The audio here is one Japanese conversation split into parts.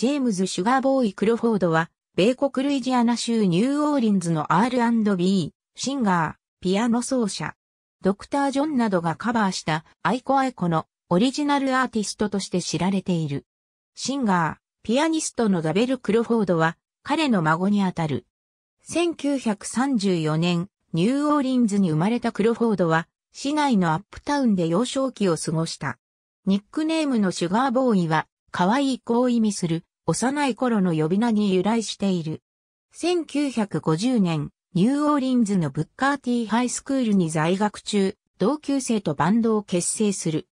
ジェームズ・シュガーボーイ・クロフォードは、米国ルイジアナ州ニューオーリンズの R&B、シンガー、ピアノ奏者、ドクター・ジョンなどがカバーしたアイコアイコのオリジナルアーティストとして知られている。シンガー、ピアニストのダベル・クロフォードは彼の孫にあたる。1934年、ニューオーリンズに生まれたクロフォードは市内のアップタウンで幼少期を過ごした。ニックネームのシュガーボーイは可愛い子を意味する幼い頃の呼び名に由来している。1950年、ニューオーリンズのブッカーティーハイスクールに在学中、同級生とバンドを結成する。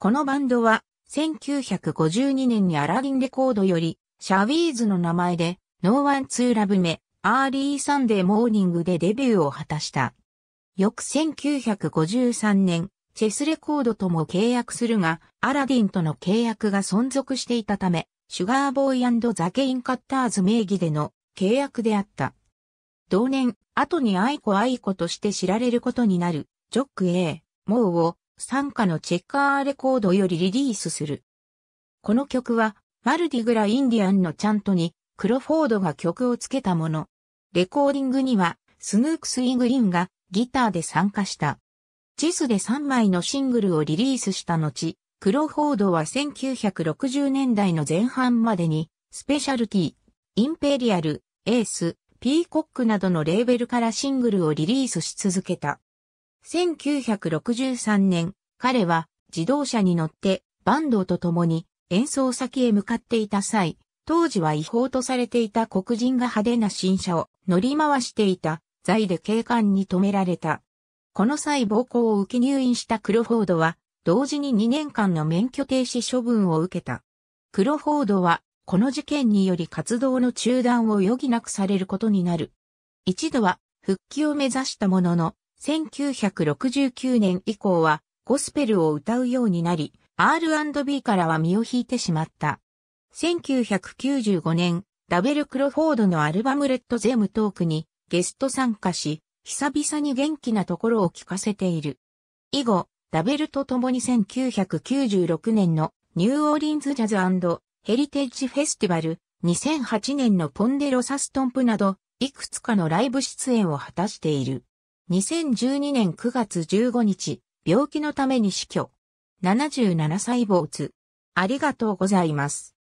このバンドは、1952年にアラディンレコードより、シャウィーズの名前で、ノーワンツーラブメ、アーリーサンデーモーニングでデビューを果たした。翌1953年、チェスレコードとも契約するが、アラディンとの契約が存続していたため、シュガーボーイザ・ケイン・カッターズ名義での契約であった。同年、後にアイコアイコとして知られることになる、ジョック A、モーを、参加のチェッカーレコードよりリリースする。この曲は、マルディグラ・インディアンのチャントに、クロフォードが曲をつけたもの。レコーディングには、スヌークス・イグリンがギターで参加した。地スで3枚のシングルをリリースした後、クロフォードは1960年代の前半までに、スペシャルティ、インペリアル、エース、ピーコックなどのレーベルからシングルをリリースし続けた。1963年、彼は自動車に乗ってバンドと共に演奏先へ向かっていた際、当時は違法とされていた黒人が派手な新車を乗り回していた罪で警官に止められた。この際暴行を受け入院したクロフォードは同時に2年間の免許停止処分を受けた。クロフォードは、この事件により活動の中断を余儀なくされることになる。一度は、復帰を目指したものの、1969年以降は、ゴスペルを歌うようになり、R&B からは身を引いてしまった。1995年、ラベル・クロフォードのアルバムレッド・ゼム・トークにゲスト参加し、久々に元気なところを聞かせている。以後、ラベルと共に1996年のニューオーリンズジャズヘリテージフェスティバル、2008年のポンデロサストンプなど、いくつかのライブ出演を果たしている。2012年9月15日、病気のために死去。77歳坊主。ありがとうございます。